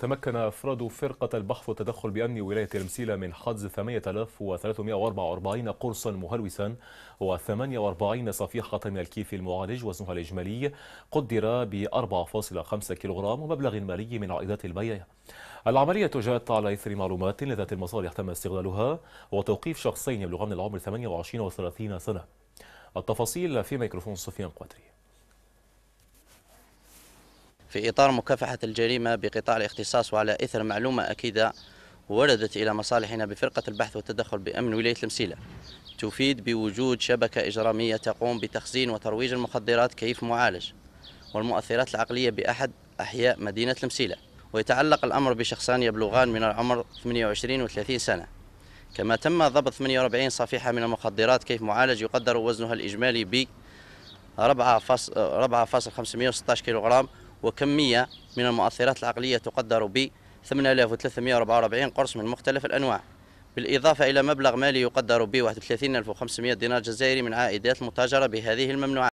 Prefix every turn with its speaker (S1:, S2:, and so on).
S1: تمكن أفراد فرقة البحث والتدخل بأمن ولاية المسيلة من حجز 8344 قرصا مهلوسا و48 صفيحة من الكيف المعالج وزنها الإجمالي قدر ب 4.5 كيلوغرام ومبلغ مالي من عائدات البيع. العملية جاءت على إثر معلومات لذات المصالح تم استغلالها وتوقيف شخصين يبلغان العمر 28 و30 سنة. التفاصيل في ميكروفون سفيان قدري.
S2: في إطار مكافحة الجريمة بقطاع الاختصاص وعلى إثر معلومة أكيدة وردت إلى مصالحنا بفرقة البحث والتدخل بأمن ولاية المسيلة تفيد بوجود شبكة إجرامية تقوم بتخزين وترويج المخدرات كيف معالج والمؤثرات العقلية بأحد أحياء مدينة المسيلة ويتعلق الأمر بشخصان يبلغان من العمر 28 و 30 سنة كما تم ضبط 48 صفيحة من المخدرات كيف معالج يقدر وزنها الإجمالي ب 4.516 كيلوغرام وكمية من المؤثرات العقلية تقدر ب 8344 قرص من مختلف الأنواع بالإضافة إلى مبلغ مالي يقدر ب 31500 دينار جزائري من عائدات المتاجرة بهذه الممنوعات